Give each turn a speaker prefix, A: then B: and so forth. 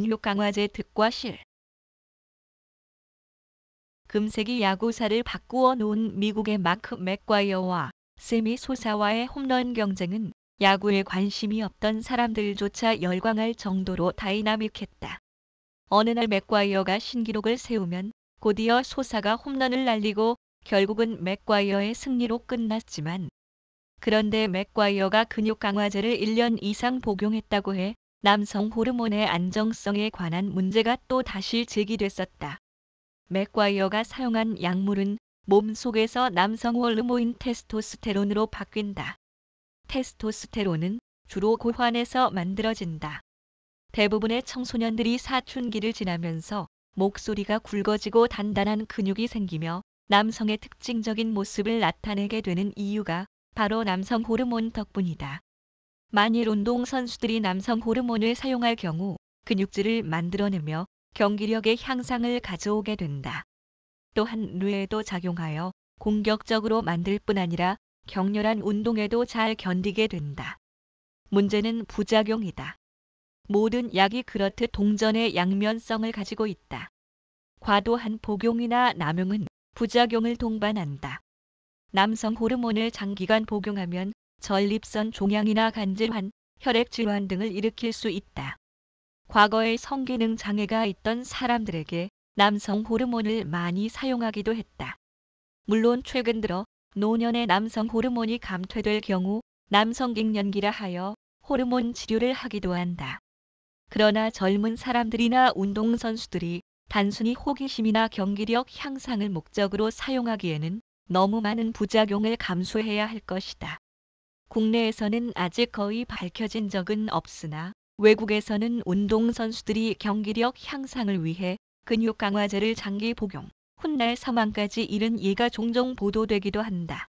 A: 근육 강화제 특과실 금색이 야구사를 바꾸어 놓은 미국의 마크 맥과이어와 세미 소사와의 홈런 경쟁은 야구에 관심이 없던 사람들조차 열광할 정도로 다이나믹했다. 어느 날 맥과이어가 신기록을 세우면 곧이어 소사가 홈런을 날리고 결국은 맥과이어의 승리로 끝났지만 그런데 맥과이어가 근육 강화제를 1년 이상 복용했다고 해 남성 호르몬의 안정성에 관한 문제가 또 다시 제기됐었다. 맥과이어가 사용한 약물은 몸 속에서 남성 호르몬인 테스토스테론으로 바뀐다. 테스토스테론은 주로 고환에서 만들어진다. 대부분의 청소년들이 사춘기를 지나면서 목소리가 굵어지고 단단한 근육이 생기며 남성의 특징적인 모습을 나타내게 되는 이유가 바로 남성 호르몬 덕분이다. 만일 운동 선수들이 남성 호르몬을 사용할 경우 근육질을 만들어내며 경기력의 향상을 가져오게 된다. 또한 뇌에도 작용하여 공격적으로 만들 뿐 아니라 격렬한 운동에도 잘 견디게 된다. 문제는 부작용이다. 모든 약이 그렇듯 동전의 양면성을 가지고 있다. 과도한 복용이나 남용은 부작용을 동반한다. 남성 호르몬을 장기간 복용하면 전립선 종양이나 간질환, 혈액질환 등을 일으킬 수 있다. 과거에 성기능 장애가 있던 사람들에게 남성 호르몬을 많이 사용하기도 했다. 물론 최근 들어 노년의 남성 호르몬이 감퇴될 경우 남성갱년기라 하여 호르몬 치료를 하기도 한다. 그러나 젊은 사람들이나 운동선수들이 단순히 호기심이나 경기력 향상을 목적으로 사용하기에는 너무 많은 부작용을 감수해야 할 것이다. 국내에서는 아직 거의 밝혀진 적은 없으나 외국에서는 운동선수들이 경기력 향상을 위해 근육 강화제를 장기 복용, 훗날 사망까지 이른 예가 종종 보도되기도 한다.